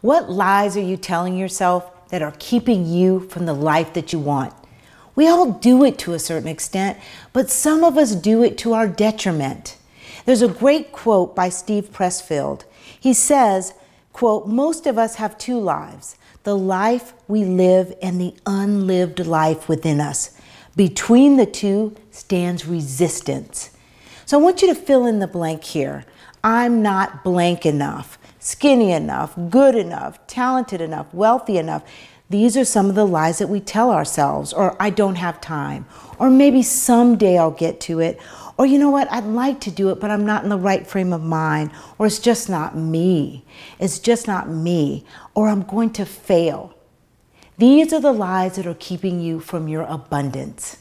What lies are you telling yourself that are keeping you from the life that you want? We all do it to a certain extent, but some of us do it to our detriment. There's a great quote by Steve Pressfield. He says, quote, most of us have two lives, the life we live and the unlived life within us. Between the two stands resistance. So I want you to fill in the blank here. I'm not blank enough skinny enough, good enough, talented enough, wealthy enough. These are some of the lies that we tell ourselves, or I don't have time, or maybe someday I'll get to it, or you know what, I'd like to do it, but I'm not in the right frame of mind, or it's just not me, it's just not me, or I'm going to fail. These are the lies that are keeping you from your abundance.